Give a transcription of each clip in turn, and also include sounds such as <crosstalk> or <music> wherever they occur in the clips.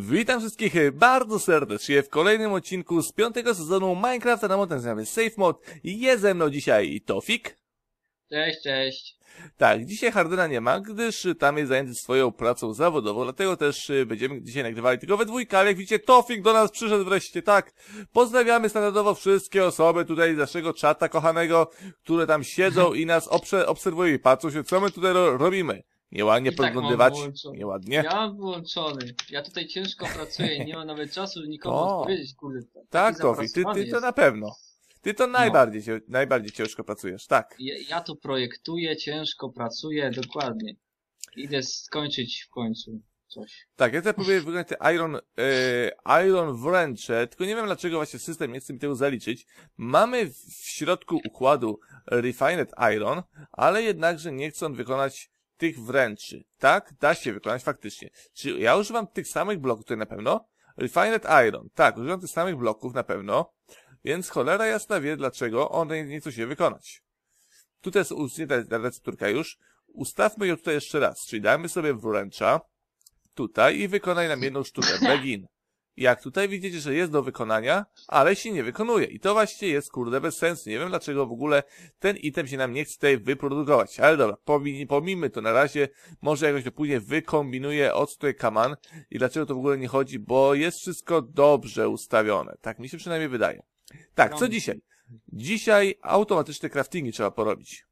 Witam wszystkich bardzo serdecznie w kolejnym odcinku z piątego sezonu Minecrafta na motem znamy Safe i Jest ze mną dzisiaj Tofik. Cześć, cześć. Tak, dzisiaj Hardena nie ma, gdyż tam jest zajęty swoją pracą zawodową, dlatego też y, będziemy dzisiaj nagrywali tylko we dwójkę, ale jak widzicie, Tofik do nas przyszedł wreszcie, tak. Pozdrawiamy standardowo wszystkie osoby tutaj z naszego czata kochanego, które tam siedzą i nas obserwują i patrzą się, co my tutaj robimy. Nieładnie tak podglądywać. Nieładnie. Ja włączony. Ja tutaj ciężko pracuję nie mam nawet czasu, nikomu powiedzieć odpowiedzieć, kurde. Tak, Tofi, ty, ty to na pewno. Ty to no. najbardziej, no. najbardziej ciężko pracujesz, tak. Ja, ja to projektuję, ciężko pracuję, dokładnie. Idę skończyć w końcu coś. Tak, ja tutaj próbuję wykonać te Iron, e, Iron Wrenche, tylko nie wiem dlaczego właśnie system nie chce mi tego zaliczyć. Mamy w środku układu Refined Iron, ale jednakże nie chcą wykonać tych wręczy. Tak, da się wykonać faktycznie. Czy ja używam tych samych bloków tutaj na pewno? Refined Iron. Tak, używam tych samych bloków na pewno. Więc cholera jasna wie, dlaczego one nie chcą się wykonać. Tutaj jest usunięta ta recepturka już. Ustawmy ją tutaj jeszcze raz. Czyli dajmy sobie wręcza tutaj i wykonaj nam jedną sztukę. Begin. Jak tutaj widzicie, że jest do wykonania, ale się nie wykonuje. I to właśnie jest, kurde, bez sensu. Nie wiem, dlaczego w ogóle ten item się nam nie chce tutaj wyprodukować. Ale dobra, pomijmy to na razie. Może jakoś to później wykombinuję, od tutaj kaman i dlaczego to w ogóle nie chodzi, bo jest wszystko dobrze ustawione. Tak mi się przynajmniej wydaje. Tak, co dzisiaj? Dzisiaj automatyczne craftingi trzeba porobić.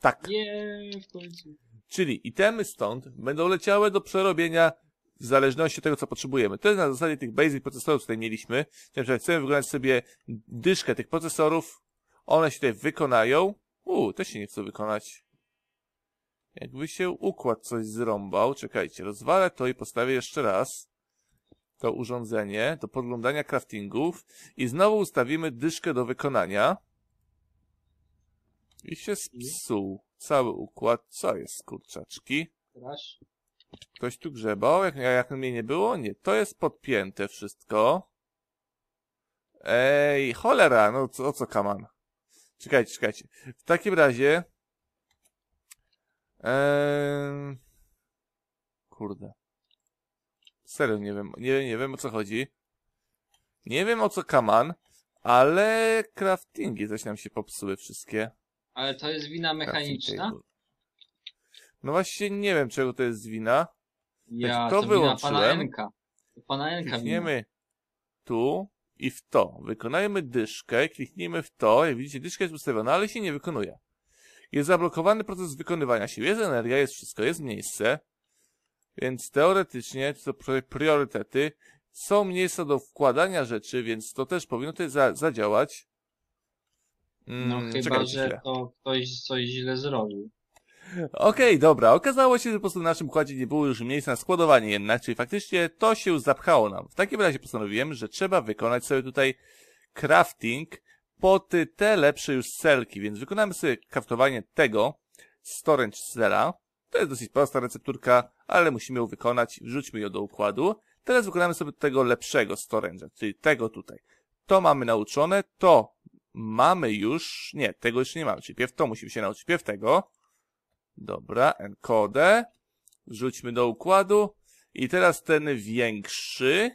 Tak. Nie, w końcu. Czyli itemy stąd będą leciały do przerobienia w zależności od tego, co potrzebujemy. To jest na zasadzie tych basic procesorów, które mieliśmy. Czyli że chcemy wykonać sobie dyszkę tych procesorów, one się tutaj wykonają. Uuu, też się nie chcą wykonać. Jakby się układ coś zrąbał. Czekajcie, rozwalę to i postawię jeszcze raz to urządzenie do podglądania craftingów i znowu ustawimy dyszkę do wykonania. I się spsuł mhm. cały układ. Co jest, kurczaczki? Crash. Ktoś tu grzebał, jak, jak mnie nie było? Nie, to jest podpięte wszystko. Ej, cholera, no co, o co kaman? Czekajcie, czekajcie. W takim razie... Eee... Kurde. Serio nie wiem, nie, nie wiem o co chodzi. Nie wiem o co kaman, ale craftingi coś nam się popsuły wszystkie. Ale to jest wina mechaniczna? No właśnie nie wiem, czego to jest wina. Ja, to, to wyłączyłem. Pana Enka. Pana Enka Klikniemy wina. tu i w to. Wykonajmy dyszkę, kliknijmy w to. Jak widzicie, dyszka jest ustawiona, ale się nie wykonuje. Jest zablokowany proces wykonywania się. Jest energia, jest wszystko, jest miejsce. Więc teoretycznie to priorytety są miejsca do wkładania rzeczy, więc to też powinno tutaj za zadziałać. Mm, no chyba, że to ktoś coś źle zrobił. Okej, okay, dobra. Okazało się, że po prostu w naszym kładzie nie było już miejsca na składowanie jednak, czyli faktycznie to się zapchało nam. W takim razie postanowiłem, że trzeba wykonać sobie tutaj crafting pod te lepsze już celki, więc wykonamy sobie craftowanie tego storage cela. To jest dosyć prosta recepturka, ale musimy ją wykonać, wrzućmy ją do układu. Teraz wykonamy sobie tego lepszego storage'a, czyli tego tutaj. To mamy nauczone, to mamy już, nie, tego już nie mamy, czyli pierw to musimy się nauczyć, pierw tego, Dobra, encode. Wrzućmy do układu. I teraz ten większy.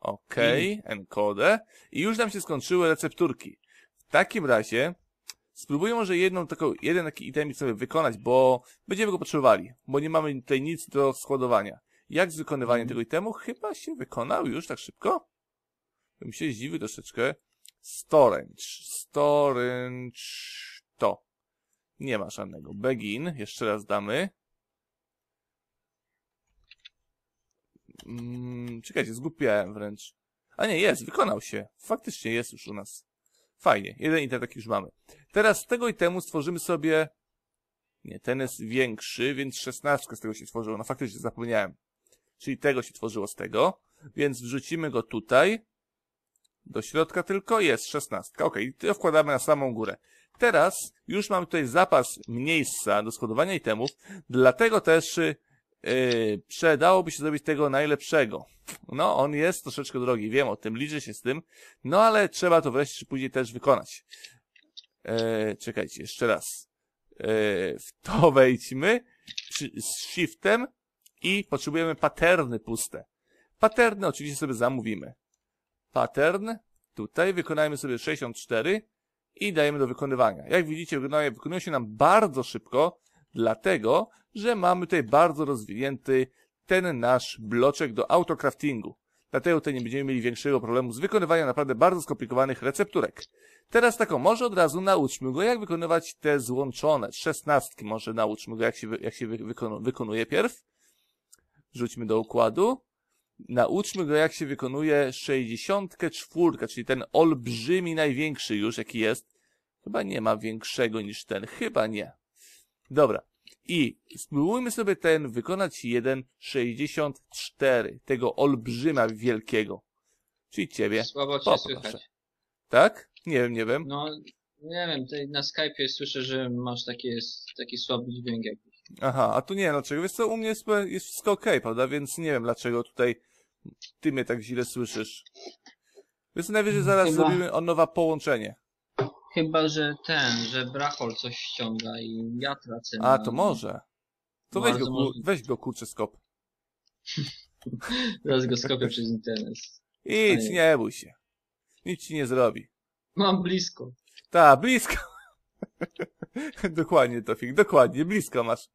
OK, mm. encode. I już nam się skończyły recepturki. W takim razie spróbuję może jedną taką, jeden taki itemik sobie wykonać, bo będziemy go potrzebowali, bo nie mamy tutaj nic do składowania. Jak z wykonywaniem mhm. tego itemu? Chyba się wykonał już tak szybko. Bym się zdziwił troszeczkę. Storage. Storage. Nie ma żadnego. Begin. Jeszcze raz damy. Mm, czekajcie, zgłupiałem wręcz. A nie, jest, wykonał się. Faktycznie jest już u nas. Fajnie, jeden item taki już mamy. Teraz z tego itemu stworzymy sobie... Nie, ten jest większy, więc szesnastka z tego się tworzyło. No faktycznie zapomniałem. Czyli tego się tworzyło z tego. Więc wrzucimy go tutaj. Do środka tylko jest szesnastka. Ok, i to wkładamy na samą górę teraz już mam tutaj zapas miejsca do składowania itemów, dlatego też yy, przydałoby się zrobić tego najlepszego. No, on jest troszeczkę drogi, wiem o tym, liczę się z tym, no ale trzeba to wreszcie później też wykonać. Yy, czekajcie, jeszcze raz. Yy, w to <laughs> wejdźmy z shiftem i potrzebujemy paterny puste. Paterny oczywiście sobie zamówimy. Pattern, tutaj wykonajmy sobie 64, i dajemy do wykonywania. Jak widzicie, wykonuje się nam bardzo szybko, dlatego, że mamy tutaj bardzo rozwinięty ten nasz bloczek do autocraftingu. Dlatego tutaj nie będziemy mieli większego problemu z wykonywania naprawdę bardzo skomplikowanych recepturek. Teraz taką, może od razu nauczmy go, jak wykonywać te złączone szesnastki. Może nauczmy go, jak się, jak się wykonuje pierw. Rzućmy do układu. Nauczmy go, jak się wykonuje 64, czyli ten olbrzymi, największy już, jaki jest. Chyba nie ma większego niż ten. Chyba nie. Dobra. I spróbujmy sobie ten wykonać 1,64, tego olbrzyma wielkiego. Czyli ciebie. Słabo cię Poproszę. słychać. Tak? Nie wiem, nie wiem. No, nie wiem, tutaj na Skype'ie słyszę, że masz taki, taki słaby dźwięk jakiś. Aha, a tu nie, dlaczego? Wiesz co, u mnie jest, jest wszystko okej, okay, prawda? Więc nie wiem, dlaczego tutaj ty mnie tak źle słyszysz. Więc najwyżej zaraz Chyba... zrobimy o nowa połączenie. Chyba, że ten, że brachol coś ściąga i ja tracę. A, to może. To weź go, może... weź go, kurczę, skop. Teraz <laughs> go skopię przez internet. Idź, nie bój się. Nic ci nie zrobi. Mam blisko. Tak blisko. <laughs> dokładnie, Tofik, dokładnie, blisko masz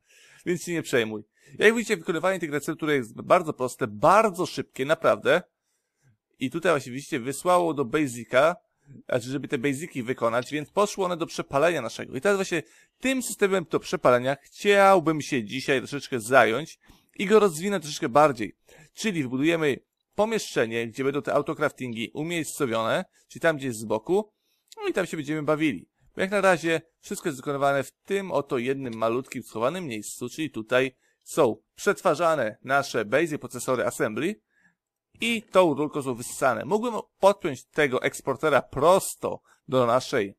więc się nie przejmuj. Jak widzicie, wykonywanie tych recept, które jest bardzo proste, bardzo szybkie, naprawdę. I tutaj właśnie widzicie, wysłało do Basica, znaczy żeby te Basiki wykonać, więc poszło one do przepalenia naszego. I teraz właśnie tym systemem do przepalenia chciałbym się dzisiaj troszeczkę zająć i go rozwinę troszeczkę bardziej. Czyli wbudujemy pomieszczenie, gdzie będą te autocraftingi umiejscowione, czyli tam gdzieś z boku, no i tam się będziemy bawili jak na razie wszystko jest wykonywane w tym oto jednym malutkim schowanym miejscu, czyli tutaj są przetwarzane nasze basey, procesory assembly i tą rurką są wyssane. Mógłbym podpiąć tego eksportera prosto do naszej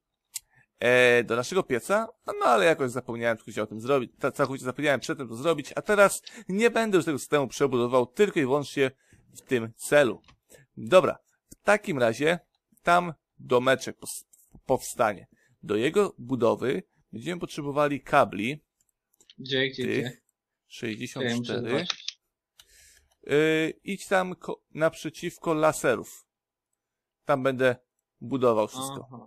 e, do naszego pieca, no ale jakoś zapomniałem tylko o tym zrobić, całkowicie zapomniałem przedtem to zrobić, a teraz nie będę już tego systemu przebudował, tylko i wyłącznie w tym celu. Dobra, w takim razie tam domeczek powstanie. Do jego budowy będziemy potrzebowali kabli. Gdzie, gdzie, gdzie? 64. yy, idź tam ko- naprzeciwko laserów. Tam będę budował wszystko. Aha.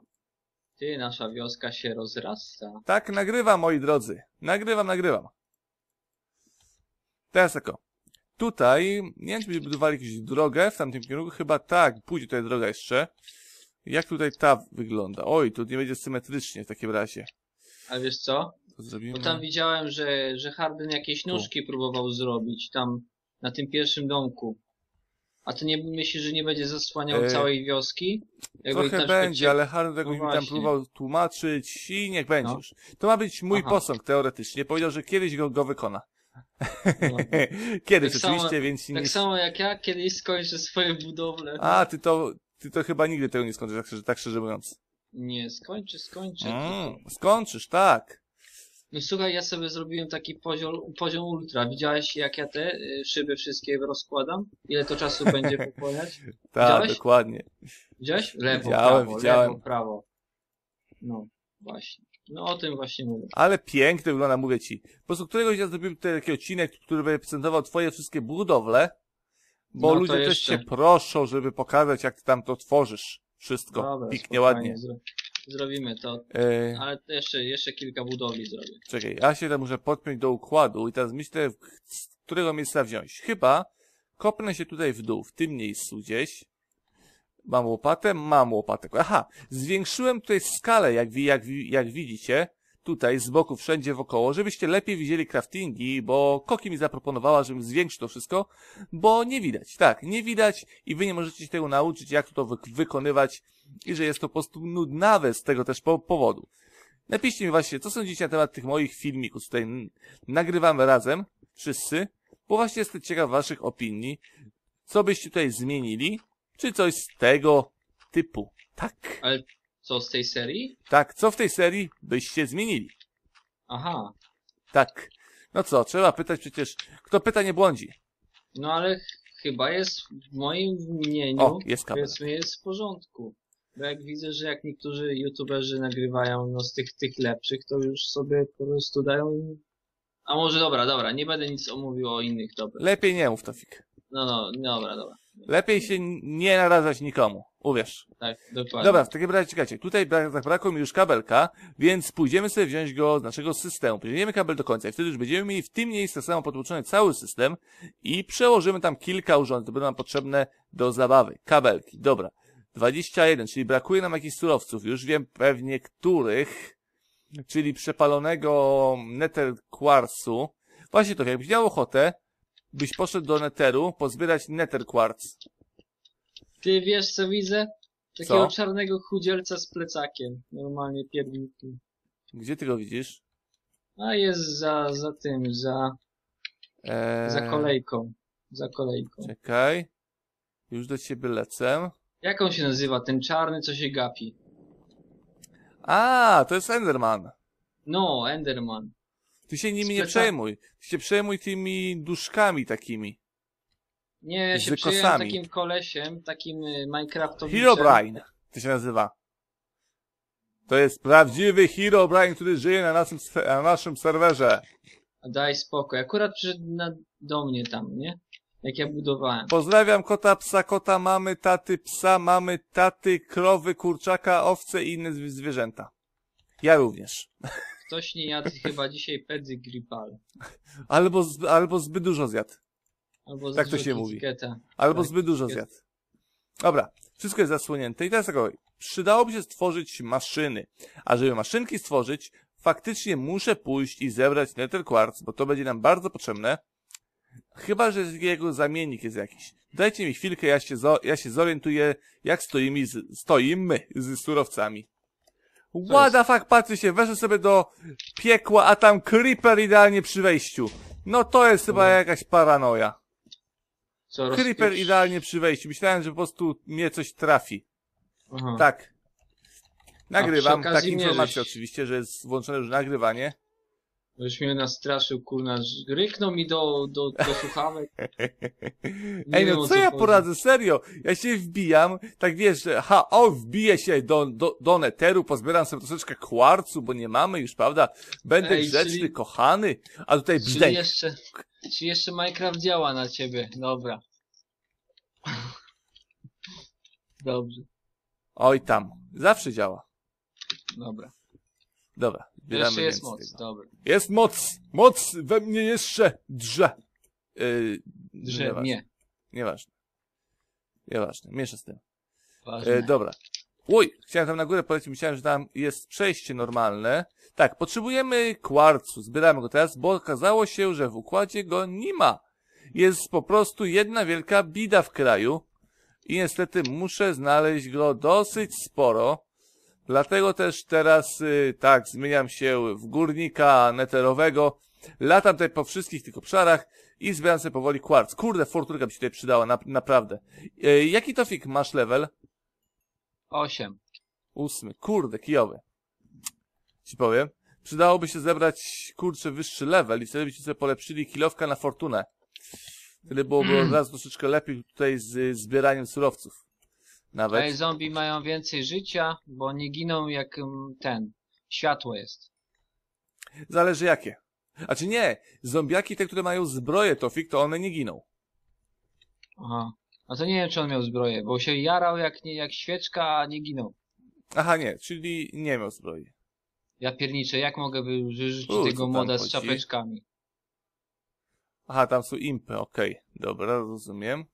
Ty, nasza wioska się rozrasta. Tak, nagrywam, moi drodzy. Nagrywam, nagrywam. Teraz tylko. Tutaj, nie wiem, czy będziemy budowali jakąś drogę w tamtym kierunku. Chyba tak, pójdzie tutaj droga jeszcze. Jak tutaj ta wygląda? Oj, tu nie będzie symetrycznie w takim razie. A wiesz co? Zrobimy... Bo tam widziałem, że, że Harden jakieś nóżki tu. próbował zrobić tam na tym pierwszym domku. A ty nie myślisz, że nie będzie zasłaniał e... całej wioski? Jakby Trochę będzie, ale Harden tego tak no mi tam próbował tłumaczyć i niech będzie no. już. To ma być mój Aha. posąg teoretycznie. Powiedział, że kiedyś go, go wykona. No. <laughs> kiedyś tak oczywiście, samo, więc... Tak nie... samo jak ja kiedyś skończę swoje budowle. A, ty to, ty to chyba nigdy tego nie skończysz, tak szczerze, tak szczerze mówiąc. Nie, skończę, skończę. Mm, skończysz, tak. No słuchaj, ja sobie zrobiłem taki poziom, poziom ultra. Widziałeś, jak ja te y, szyby wszystkie rozkładam? Ile to czasu będzie <laughs> pochłaniać? tak, dokładnie. Widziałeś? Lewo, widziałem, prawo, widziałem. lewo, prawo. No, właśnie. No o tym właśnie mówię. Ale pięknie wygląda, mówię ci. Po prostu któregoś dnia zrobimy taki odcinek, który by prezentował twoje wszystkie budowle, bo no ludzie też cię się proszą, żeby pokazać, jak ty tam to tworzysz. Wszystko. No dobra, Piknie ładnie. Zro... Zrobimy to. E... Ale jeszcze, jeszcze kilka budowli zrobię. Czekaj, ja się tam muszę podpiąć do układu i teraz myślę, z którego miejsca wziąć. Chyba kopnę się tutaj w dół, w tym miejscu gdzieś. Mam łopatę? Mam łopatę. Aha, zwiększyłem tutaj skalę, jak, wi, jak, jak widzicie tutaj, z boku, wszędzie wokoło, żebyście lepiej widzieli craftingi, bo Koki mi zaproponowała, żebym zwiększył to wszystko, bo nie widać, tak, nie widać i wy nie możecie się tego nauczyć, jak to wy wykonywać i że jest to po prostu nudnawe z tego też po powodu. Napiszcie mi właśnie, co sądzicie na temat tych moich filmików, tutaj nagrywamy razem, wszyscy, bo właśnie jestem ciekaw waszych opinii, co byście tutaj zmienili, czy coś z tego typu, tak? Ale co z tej serii? Tak, co w tej serii byście zmienili? Aha. Tak. No co, trzeba pytać przecież, kto pyta nie błądzi. No ale chyba jest w moim mnieniu, o, jest powiedzmy, jest w porządku. Bo jak widzę, że jak niektórzy youtuberzy nagrywają no, z tych, tych lepszych, to już sobie po prostu dają... A może dobra, dobra, nie będę nic omówił o innych dobrych. Lepiej nie mów, Tofik. No, no, dobra, dobra. Lepiej się nie narażać nikomu. Uwierz. Tak, dokładnie. Dobra, w takim razie czekajcie. Tutaj brak, brakło mi już kabelka, więc pójdziemy sobie wziąć go z naszego systemu. Przyjmiemy kabel do końca i wtedy już będziemy mieli w tym miejscu tak samo podłączony cały system i przełożymy tam kilka urządzeń, które będą nam potrzebne do zabawy. Kabelki, dobra. 21, czyli brakuje nam jakichś surowców. Już wiem pewnie których, czyli przepalonego nether quartzu. Właśnie to, jakbyś miał ochotę, byś poszedł do Netheru pozbierać Nether Quartz. Ty wiesz co widzę? Takiego co? czarnego chudzielca z plecakiem. Normalnie pierdolki. Gdzie ty go widzisz? A jest za, za tym, za... Eee... Za kolejką. Za kolejką. Czekaj. Już do ciebie lecę. Jak on się nazywa? Ten czarny, co się gapi. A, to jest Enderman. No, Enderman. Ty się nimi nie tak. przejmuj. Ty się przejmuj tymi duszkami takimi. Nie, ja się przejmuję takim kolesiem, takim y, Hero Herobrine to się nazywa. To jest prawdziwy Herobrine, który żyje na naszym, na naszym serwerze. Daj spokój. Akurat przyszedł na, do mnie tam, nie? Jak ja budowałem. Pozdrawiam kota, psa, kota, mamy, taty, psa, mamy, taty, krowy, kurczaka, owce i inne zwierzęta. Ja również. <laughs> Coś nie jadł chyba dzisiaj gripal. Albo, z, albo zbyt dużo zjadł. Albo tak to się etykieta. mówi. Albo tak, zbyt dużo etykieta. zjadł. Dobra, wszystko jest zasłonięte. I teraz tak, przydałoby się stworzyć maszyny. A żeby maszynki stworzyć, faktycznie muszę pójść i zebrać Nether Quartz, bo to będzie nam bardzo potrzebne. Chyba, że jego zamiennik jest jakiś. Dajcie mi chwilkę, ja się, ja się zorientuję, jak stoimy, z, stoimy z surowcami. What the fuck, patrzy się, weszłem sobie do piekła, a tam creeper idealnie przy wejściu. No to jest chyba no. jakaś paranoja. Coraz creeper idealnie przy wejściu. Myślałem, że po prostu mnie coś trafi. Aha. Tak. Nagrywam, tak informacje oczywiście, że jest włączone już nagrywanie. Już mnie nastraszył, kurna. Ryknął mi do, do, do słuchawek. <laughs> Nie Ej, no co ja poradzę, serio? Ja się wbijam, tak wiesz, ha, o, wbiję się do, do, do neteru, pozbieram sobie troszeczkę kwarcu, bo nie mamy już, prawda? Będę Ej, grzeczny, czyli, kochany, a tutaj bzdęk. Czyli jeszcze, czyli jeszcze Minecraft działa na ciebie, dobra. <laughs> Dobrze. Oj tam, zawsze działa. Dobra. Dobra jeszcze jest moc, no. dobra. Jest moc! Moc we mnie jeszcze drze. Yy, drze, nie. Nieważne. Nieważne, mieszę z tym. E, Ważne. Yy, dobra. Uj, chciałem tam na górę polecić, myślałem, że tam jest przejście normalne. Tak, potrzebujemy kwarcu, zbieramy go teraz, bo okazało się, że w układzie go nie ma. Jest po prostu jedna wielka bida w kraju i niestety muszę znaleźć go dosyć sporo. Dlatego też teraz, y, tak, zmieniam się w górnika neterowego. Latam tutaj po wszystkich tych obszarach i zbieram sobie powoli kwarc. Kurde, fortunka by się tutaj przydała, na, naprawdę. E, jaki Tofik masz level? Osiem. Ósmy. Kurde, kijowy. Ci powiem. Przydałoby się zebrać, kurczę, wyższy level i wtedy byście sobie polepszyli kilowka na fortunę. Wtedy byłoby od razu troszeczkę lepiej tutaj z y, zbieraniem surowców. Nawet. Ej, zombie mają więcej życia, bo nie giną jak mm, ten. Światło jest. Zależy jakie. A czy nie, zombiaki te, które mają zbroję, Tofik, to one nie giną. Aha. A to nie wiem, czy on miał zbroję, bo się jarał jak, nie, jak świeczka, a nie ginął. Aha, nie, czyli nie miał zbroi. Ja pierniczę, jak mogę wyżyć tego moda z czapeczkami? Aha, tam są impy, okej. Okay. Dobra, rozumiem.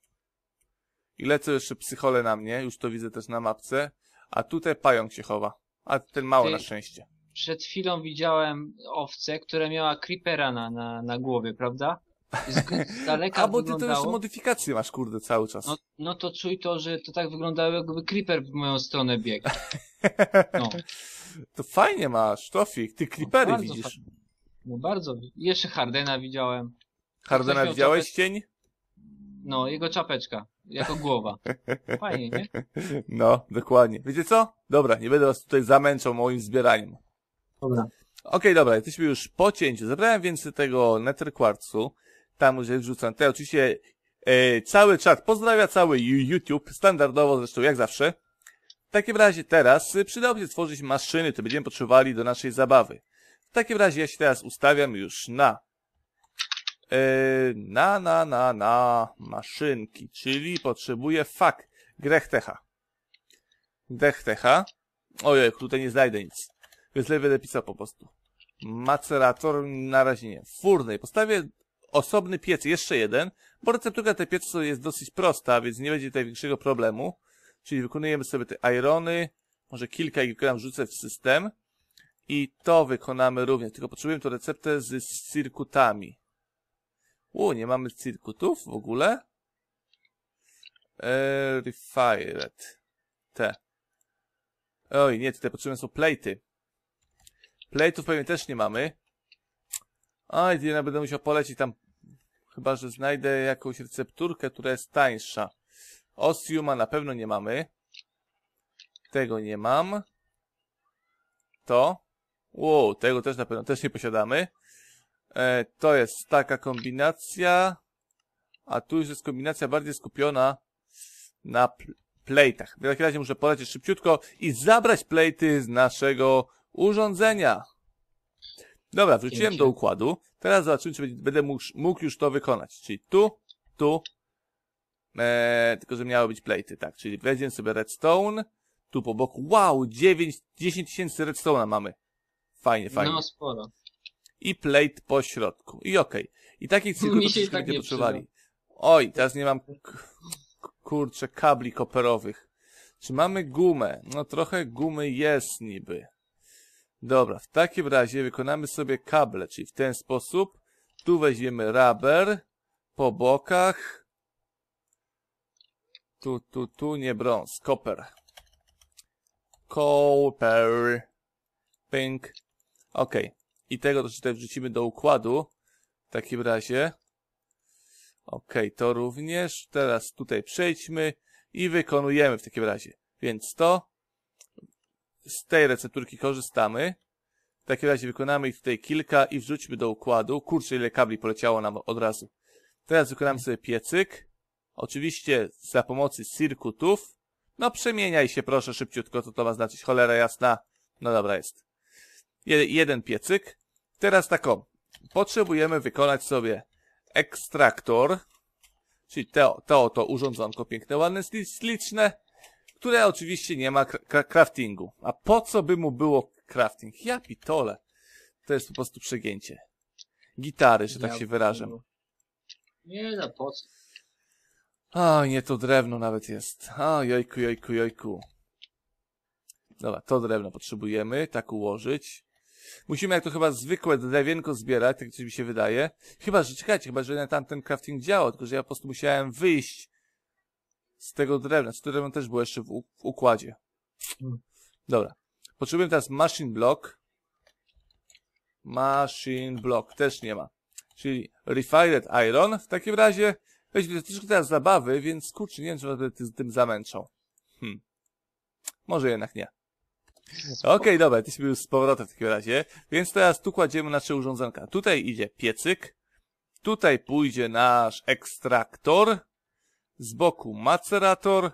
I lecą jeszcze psychole na mnie, już to widzę też na mapce. A tutaj pająk się chowa. A ten mało Ty... na szczęście. Przed chwilą widziałem owcę, która miała creepera na, na, na głowie, prawda? Z, z <laughs> daleka A bo ty wyglądało... to jeszcze modyfikacje masz, kurde, cały czas. No, no to czuj to, że to tak wyglądało, jakby creeper w moją stronę biegł. No. <laughs> to fajnie masz, Tofik, ty no, creepery no, widzisz. Fa... No bardzo. Jeszcze Hardena widziałem. Hardena widziałeś cień? No, jego czapeczka, jako głowa. <laughs> Fajnie, nie? No, dokładnie. Wiecie co? Dobra, nie będę was tutaj zamęczał moim zbieraniem. Dobra. Okej, okay, dobra, jesteśmy już po cięciu. Zabrałem więc tego Nether Quartzu. Tam gdzie wrzucam. Te oczywiście e, cały czat pozdrawia cały YouTube, standardowo zresztą jak zawsze. W takim razie teraz e, przydałoby się stworzyć maszyny, to będziemy potrzebowali do naszej zabawy. W takim razie ja się teraz ustawiam już na E, na, na, na, na maszynki, czyli potrzebuję fak Grechtecha. Grechtecha. Ojej, tutaj nie znajdę nic. Więc lepiej pisał po prostu. Macerator na razie nie. furnej postawię osobny piec, jeszcze jeden, bo receptura tej piecu jest dosyć prosta, więc nie będzie tutaj większego problemu. Czyli wykonujemy sobie te irony, może kilka kilka rzucę w system. I to wykonamy również, tylko potrzebujemy tu receptę z circuitami. U, nie mamy cirkutów w ogóle? Eee, refired. Te. Oj, nie, tutaj potrzebne są plate'y. Plejtów pewnie też nie mamy. Oj, ja będę musiał polecić tam. Chyba, że znajdę jakąś recepturkę, która jest tańsza. Osiuma na pewno nie mamy. Tego nie mam. To. Wow, tego też na pewno też nie posiadamy. E, to jest taka kombinacja. A tu już jest kombinacja bardziej skupiona na pl plejtach. W takim razie muszę polecieć szybciutko i zabrać plejty z naszego urządzenia. Dobra, wrzuciłem do układu. Teraz zobaczymy, czy będę mógł, mógł już to wykonać. Czyli tu, tu, Eee, tylko, że miały być plejty, tak. Czyli weźmiemy sobie redstone, tu po boku. Wow, 9, 10 tysięcy redstone'a mamy. Fajnie, fajnie. No, sporo i plate po środku. I okej. Okay. I takich <laughs> cirkuitów się tak nie potrzebowali. Oj, teraz nie mam kurczę kabli koperowych. Czy mamy gumę? No trochę gumy jest niby. Dobra, w takim razie wykonamy sobie kable, czyli w ten sposób. Tu weźmiemy rubber po bokach. Tu, tu, tu, nie brąz, koper. Koper. Pink. Okej. Okay i tego też tutaj wrzucimy do układu. W takim razie. Ok, to również. Teraz tutaj przejdźmy i wykonujemy w takim razie. Więc to z tej recepturki korzystamy. W takim razie wykonamy ich tutaj kilka i wrzućmy do układu. Kurczę, ile kabli poleciało nam od razu. Teraz wykonamy sobie piecyk. Oczywiście za pomocą cirkutów. No przemieniaj się proszę szybciutko, co to ma znaczyć, cholera jasna. No dobra jest. Jeden piecyk. Teraz taką. Potrzebujemy wykonać sobie ekstraktor, czyli to, to, to urządzonko piękne, ładne, śliczne, które oczywiście nie ma craftingu. A po co by mu było crafting? Ja pitole. To jest po prostu przegięcie. Gitary, że tak się wyrażę. Nie, za no, po co? A, nie, to drewno nawet jest. A, jojku, jojku, jojku. Dobra, to drewno potrzebujemy, tak ułożyć. Musimy jak to chyba zwykłe drewienko zbierać, tak coś mi się wydaje. Chyba, że czekajcie, chyba, że tam ten crafting działa, tylko że ja po prostu musiałem wyjść z tego drewna. Z drewna też było jeszcze w, w układzie. Hmm. Dobra. Potrzebujemy teraz machine block. Machine block też nie ma. Czyli refined iron. W takim razie weźmy troszkę teraz zabawy, więc kurczę, nie wiem, czy będę tym zamęczał. Hm. Może jednak nie. Okej, okay, dobra, jesteśmy już z powrotem w takim razie. Więc teraz tu kładziemy nasze urządzonka. Tutaj idzie piecyk. Tutaj pójdzie nasz ekstraktor. Z boku macerator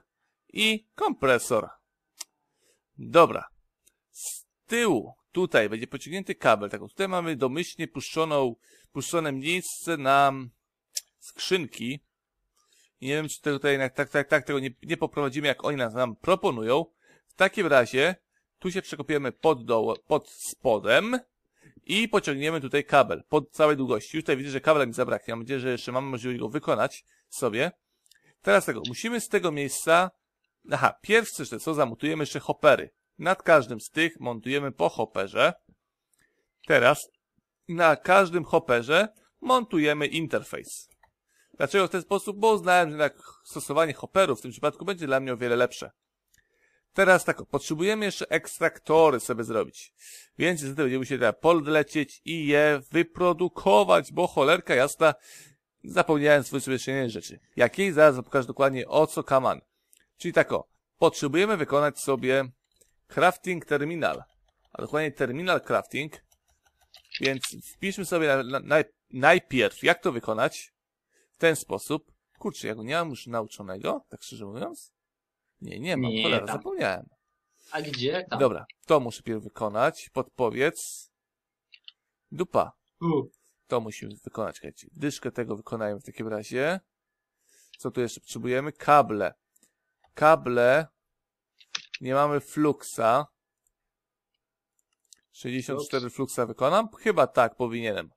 i kompresor. Dobra. Z tyłu tutaj będzie pociągnięty kabel. Tak, tutaj mamy domyślnie puszczoną, puszczone miejsce na skrzynki. I nie wiem, czy tutaj tak, tak, tak tego nie, nie poprowadzimy, jak oni nas nam proponują. W takim razie tu się przekopiemy pod, doło, pod spodem i pociągniemy tutaj kabel pod całej długości. Już tutaj widzę, że kabla mi zabraknie. Mam nadzieję, że jeszcze mamy możliwość go wykonać sobie. Teraz tego, musimy z tego miejsca... Aha, pierwsze że co, zamutujemy? jeszcze hopery. Nad każdym z tych montujemy po hoperze. Teraz na każdym hoperze montujemy interfejs. Dlaczego w ten sposób? Bo uznałem, że jednak stosowanie hoperów w tym przypadku będzie dla mnie o wiele lepsze. Teraz tak, potrzebujemy jeszcze ekstraktory sobie zrobić. Więc niestety będziemy musieli teraz podlecieć i je wyprodukować, bo cholerka jasna, zapomniałem swój sobie rzeczy. Jakiej? Zaraz pokażę dokładnie o co kaman. Czyli tak o, potrzebujemy wykonać sobie crafting terminal, a dokładnie terminal crafting. Więc wpiszmy sobie na, na, naj, najpierw, jak to wykonać w ten sposób. Kurczę, ja go nie mam już nauczonego, tak szczerze mówiąc. Nie, nie mam, nie, cholera, tam. zapomniałem. A gdzie? Tam. Dobra, to muszę pierw wykonać. Podpowiedz. Dupa. U. To musimy wykonać, chęci. Dyszkę tego wykonajmy w takim razie. Co tu jeszcze potrzebujemy? Kable. Kable. Nie mamy fluxa. 64 Ups. fluxa wykonam? Chyba tak, powinienem.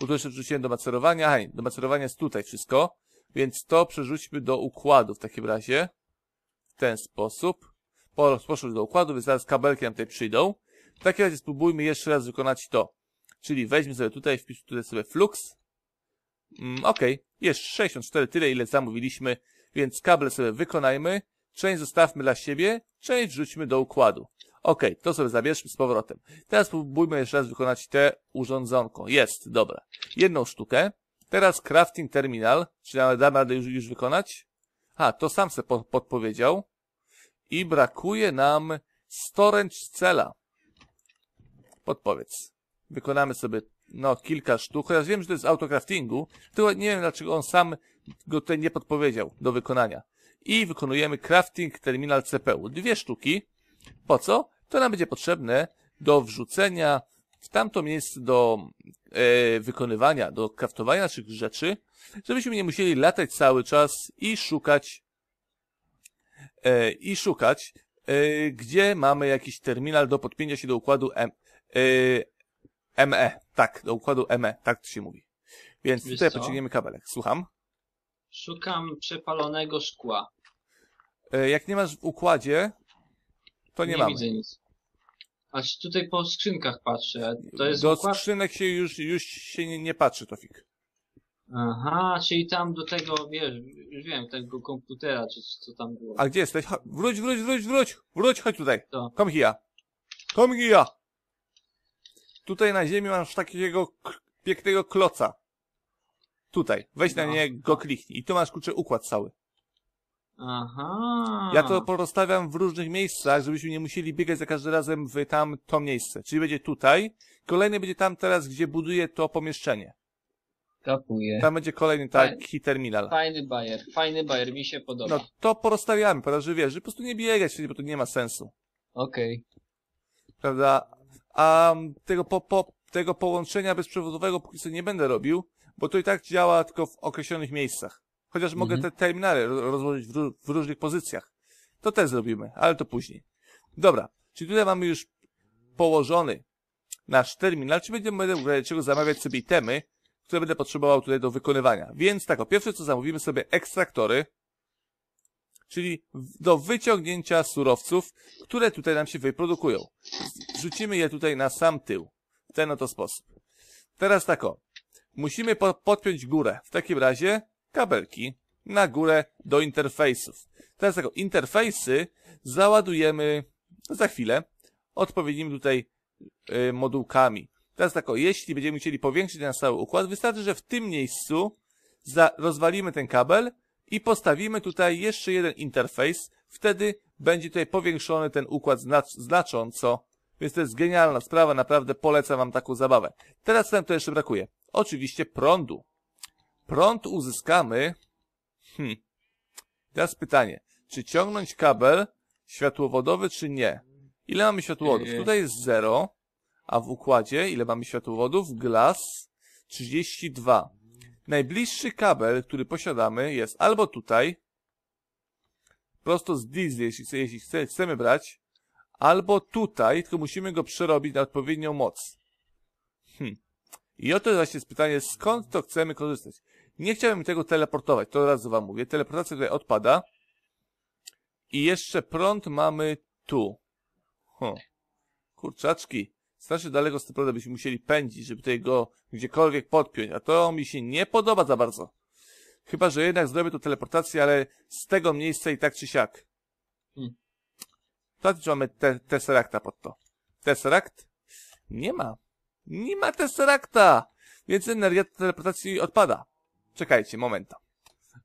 Bo tu jeszcze wrzuciłem do macerowania. Aj, do macerowania jest tutaj wszystko. Więc to przerzućmy do układu w takim razie w ten sposób. Po, do układu, więc zaraz kabelkiem tutaj przyjdą. W takim razie spróbujmy jeszcze raz wykonać to. Czyli weźmy sobie tutaj, wpiszmy tutaj sobie flux. Mm, ok, jest 64, tyle ile zamówiliśmy, więc kable sobie wykonajmy. Część zostawmy dla siebie, część wrzućmy do układu. Ok, to sobie zabierzmy z powrotem. Teraz spróbujmy jeszcze raz wykonać te urządzonko. Jest, dobra. Jedną sztukę. Teraz crafting terminal, czyli damy radę już, już wykonać? A, to sam se po, podpowiedział. I brakuje nam storage cela. Podpowiedz. Wykonamy sobie no kilka sztuk, Ja wiem, że to jest autocraftingu, tylko nie wiem dlaczego on sam go tutaj nie podpowiedział do wykonania. I wykonujemy crafting terminal CPU. Dwie sztuki. Po co? To nam będzie potrzebne do wrzucenia w tamto miejsce do e, wykonywania, do kraftowania naszych rzeczy, żebyśmy nie musieli latać cały czas i szukać e, i szukać, e, gdzie mamy jakiś terminal do podpięcia się do układu M, e, ME. Tak, do układu ME, tak to się mówi. Więc Wiesz tutaj co? pociągniemy kabelek. Słucham? Szukam przepalonego szkła. E, jak nie masz w układzie, to nie, nie mamy. widzę nic. A tutaj po skrzynkach patrzę. To jest Do układ? skrzynek się już, już się nie, nie patrzy, Tofik. Aha, czyli tam do tego, wiesz, już wiem, tego komputera, czy co tam było. A gdzie jesteś? wróć, wróć, wróć, wróć! Wróć, chodź tutaj! To. Come here! Come Tutaj na ziemi masz takiego pięknego kloca. Tutaj. Weź na no. niego, kliknij. I tu masz, kurczę, układ cały. Aha. Ja to porozstawiam w różnych miejscach, żebyśmy nie musieli biegać za każdym razem w tam to miejsce. Czyli będzie tutaj, kolejny będzie tam teraz, gdzie buduję to pomieszczenie. Kapuję. Tam będzie kolejny taki fajny, terminal. Fajny bajer, fajny bajer, mi się podoba. No to porozstawiamy, prawda, że wiesz, że po prostu nie biegać, bo to nie ma sensu. Okej. Okay. Prawda? A tego, po, po, tego połączenia bezprzewodowego póki co nie będę robił, bo to i tak działa tylko w określonych miejscach. Chociaż mhm. mogę te terminale rozłożyć w, w różnych pozycjach. To też zrobimy, ale to później. Dobra, czyli tutaj mamy już położony nasz terminal, czy będziemy czego zamawiać sobie itemy, które będę potrzebował tutaj do wykonywania. Więc tak, o pierwsze co zamówimy sobie ekstraktory, czyli do wyciągnięcia surowców, które tutaj nam się wyprodukują. Rzucimy je tutaj na sam tył, w ten oto sposób. Teraz tak o, musimy podpiąć górę. W takim razie kabelki na górę do interfejsów. Teraz tak, interfejsy załadujemy za chwilę odpowiednimi tutaj yy, modułkami. Teraz tak, jeśli będziemy chcieli powiększyć nasz cały układ, wystarczy, że w tym miejscu za, rozwalimy ten kabel i postawimy tutaj jeszcze jeden interfejs. Wtedy będzie tutaj powiększony ten układ znac znacząco. Więc to jest genialna sprawa, naprawdę polecam Wam taką zabawę. Teraz nam to jeszcze brakuje. Oczywiście prądu. Prąd uzyskamy... Hmm. Teraz pytanie. Czy ciągnąć kabel światłowodowy, czy nie? Ile mamy światłowodów? Yy. Tutaj jest 0, a w układzie ile mamy światłowodów? Glas 32. Najbliższy kabel, który posiadamy jest albo tutaj, prosto z diesel, jeśli, chce, jeśli chce, chcemy brać, albo tutaj, tylko musimy go przerobić na odpowiednią moc. Hm. I oto właśnie pytanie, skąd to chcemy korzystać? Nie chciałem tego teleportować, to raz wam mówię. Teleportacja tutaj odpada. I jeszcze prąd mamy tu. Huh. Kurczaczki. Strasznie daleko z tym prądem byśmy musieli pędzić, żeby tutaj go gdziekolwiek podpiąć. A to mi się nie podoba za bardzo. Chyba, że jednak zrobię to teleportację, ale z tego miejsca i tak czy siak. Hmm. To znaczy, mamy te Tesseracta pod to. Tesseract? Nie ma. Nie ma Tesseracta! Więc energia teleportacji odpada. Czekajcie, momenta.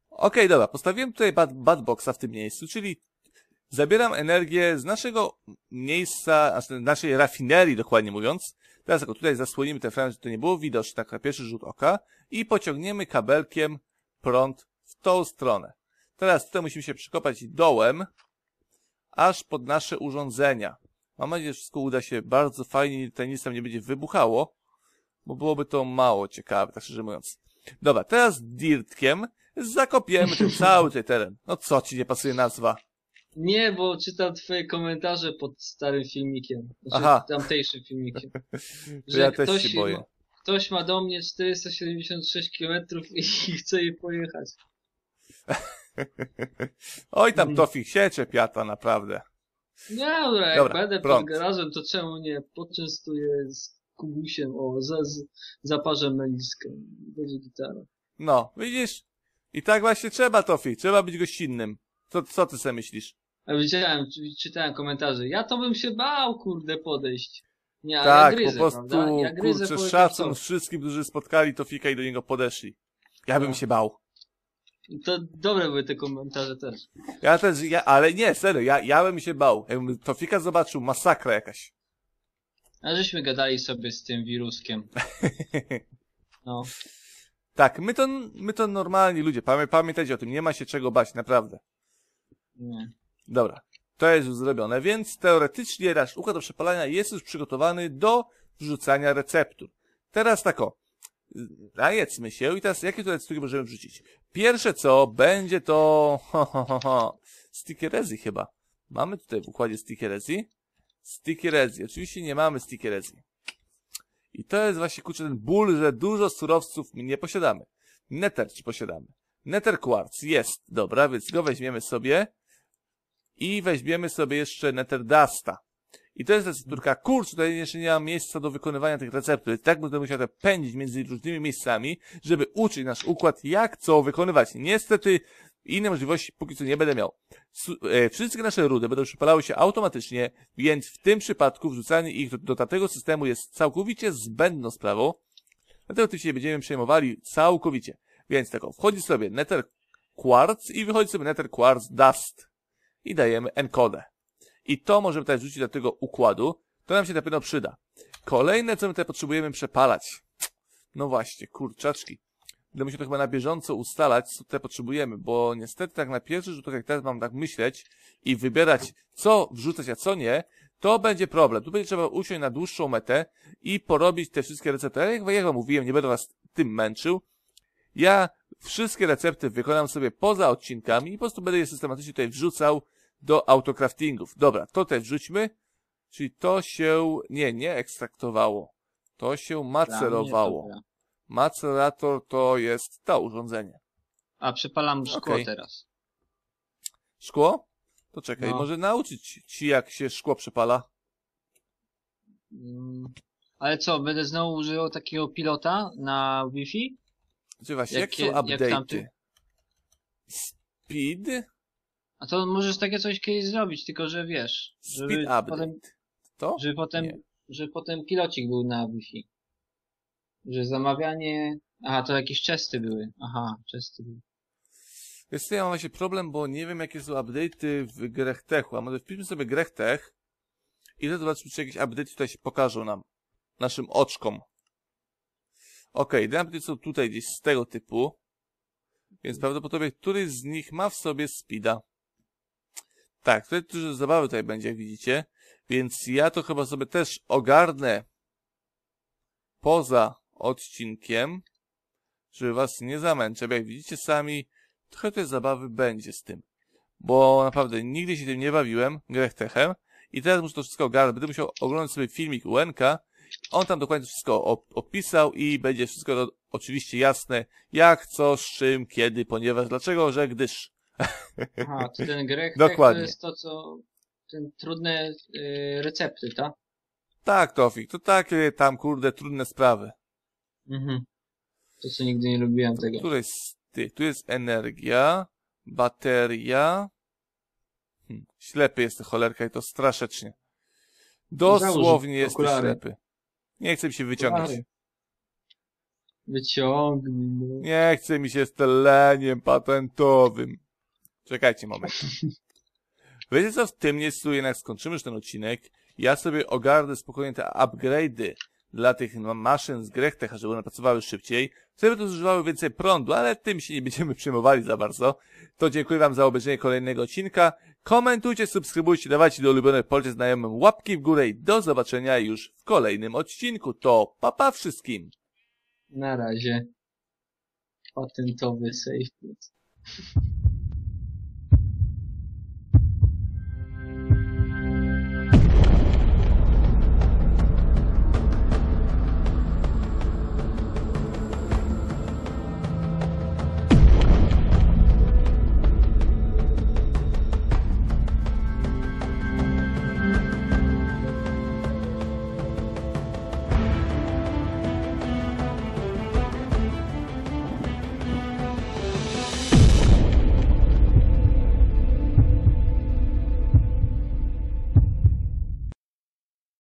Okej, okay, dobra, postawiłem tutaj bad, Badboxa w tym miejscu, czyli zabieram energię z naszego miejsca, z naszej rafinerii dokładnie mówiąc. Teraz jako tutaj zasłonimy te fragment, żeby to nie było widoczne, tak na pierwszy rzut oka i pociągniemy kabelkiem prąd w tą stronę. Teraz tutaj musimy się przykopać dołem, aż pod nasze urządzenia. Mam nadzieję, że wszystko uda się bardzo fajnie i ten nic tam nie będzie wybuchało, bo byłoby to mało ciekawe, tak szczerze mówiąc. Dobra, teraz dirtkiem zakopiemy ten <laughs> cały ten teren. No co ci nie pasuje nazwa? Nie, bo czytam twoje komentarze pod starym filmikiem. Znaczy, Aha. tamtejszym filmikiem. <laughs> Że ja ktoś, też się boję. Ma, ktoś ma do mnie 476 km i <laughs> chce je pojechać. Oj, tam hmm. Tofik się piata naprawdę. Dobra, jak Dobra, będę prąd. pod garażem, to czemu nie? Poczęstuję z kubusiem, o, za, zaparzę meliskę. Będzie gitara. No, widzisz? I tak właśnie trzeba, Tofi. Trzeba być gościnnym. Co, co ty sobie myślisz? A widziałem, czytałem komentarze. Ja to bym się bał, kurde, podejść. Nie, tak, ja gryzę, po prostu, ja kurczę, tak szacun wszystkim, którzy spotkali Tofika i do niego podeszli. Ja bym no. się bał. To dobre były te komentarze też. Ja też, ja, ale nie, serio, ja, ja bym się bał. Jakbym Tofika zobaczył, masakra jakaś. A no, żeśmy gadali sobie z tym wiruskiem. <laughs> No. tak, my to, my to normalni ludzie. Pamiętajcie o tym, nie ma się czego bać, naprawdę. Nie. Dobra, to jest już zrobione, więc teoretycznie nasz układ do przepalania jest już przygotowany do wrzucania receptur. Teraz tako, najedzmy się i teraz jakie tu receptury możemy wrzucić? Pierwsze co, będzie to <laughs> ho, ho, ho, ho. stickerezy chyba. Mamy tutaj w układzie stickerezy. Sticky Resi. Oczywiście nie mamy Sticky Resi. I to jest właśnie kurczę ten ból, że dużo surowców nie posiadamy. ci posiadamy. Nether Quartz jest, dobra, więc go weźmiemy sobie i weźmiemy sobie jeszcze Nether Dusta. I to jest receptura kurczę, tutaj jeszcze nie mam miejsca do wykonywania tych receptur. I tak będę musiał te pędzić między różnymi miejscami, żeby uczyć nasz układ, jak co wykonywać. Niestety i inne możliwości póki co nie będę miał. E, wszystkie nasze rudy będą przypalały się automatycznie, więc w tym przypadku wrzucanie ich do, do systemu jest całkowicie zbędną sprawą, dlatego tym się będziemy przejmowali całkowicie. Więc tak, wchodzi sobie Nether Quartz i wychodzi sobie Nether Quartz Dust i dajemy encoder. I to możemy tutaj wrzucić do tego układu, to nam się na pewno przyda. Kolejne, co my tutaj potrzebujemy przepalać. No właśnie, kurczaczki. Ile musimy to chyba na bieżąco ustalać, co tutaj potrzebujemy, bo niestety tak na pierwszy rzut oka, jak teraz mam tak myśleć i wybierać, co wrzucać, a co nie, to będzie problem. Tu będzie trzeba usiąść na dłuższą metę i porobić te wszystkie recepty. Ale jak, jak wam mówiłem, nie będę was tym męczył. Ja wszystkie recepty wykonam sobie poza odcinkami i po prostu będę je systematycznie tutaj wrzucał do autocraftingów. Dobra, to też wrzućmy. Czyli to się, nie, nie ekstraktowało. To się macerowało. Macerator to jest to urządzenie. A, przypalam szkło okay. teraz. Szkło? To czekaj, no. może nauczyć ci, jak się szkło przypala. Mm, ale co, będę znowu używał takiego pilota na Wi-Fi? Czy właśnie, Jakie, jak są update'y? Jak Speed? A to możesz takie coś kiedyś zrobić, tylko że wiesz. Speed żeby update. Potem, to? Żeby potem, żeby potem pilocik był na Wi-Fi że zamawianie... Aha, to jakieś czesty były. Aha, czesty były. Wiesz co, ja mam właśnie problem, bo nie wiem, jakie są update'y w grach techu, a może wpiszmy sobie Grechtech tech i zobaczmy, czy jakieś update'y tutaj się pokażą nam, naszym oczkom. Okej, okay, update'y są tutaj gdzieś z tego typu, więc prawdopodobnie któryś z nich ma w sobie speeda. Tak, tutaj dużo zabawy tutaj będzie, jak widzicie, więc ja to chyba sobie też ogarnę poza odcinkiem, żeby was nie zamęczać. Jak widzicie sami, trochę tej zabawy będzie z tym. Bo naprawdę nigdy się tym nie bawiłem, techem, I teraz muszę to wszystko ogarnąć. Będę musiał oglądać sobie filmik UNK. On tam dokładnie to wszystko opisał i będzie wszystko to oczywiście jasne. Jak, co, z czym, kiedy, ponieważ, dlaczego, że gdyż. Aha, to ten Grech dokładnie. to jest to, co... Ten trudne yy, recepty, tak? Tak, Tofik, to takie tam, kurde, trudne sprawy. Mhm. To co nigdy nie lubiłem tego. Tu jest ty, tu jest energia, bateria. Hm, ślepy jest cholerka i to straszecznie. Dosłownie jesteś ślepy. Nie chcę mi się wyciągać. Wyciągnij. Nie chcę mi się z teleniem patentowym. Czekajcie moment. <laughs> Wiecie co w tym miejscu jednak skończymy już ten odcinek. Ja sobie ogarnę spokojnie te upgrade'y dla tych maszyn z Grechtech, żeby one pracowały szybciej, żeby to zużywały więcej prądu, ale tym się nie będziemy <laughs> przejmowali za bardzo. To dziękuję Wam za obejrzenie kolejnego odcinka. Komentujcie, subskrybujcie, dawajcie do ulubionych polcie znajomym łapki w górę i do zobaczenia już w kolejnym odcinku. To papa wszystkim! Na razie. Patentowy safe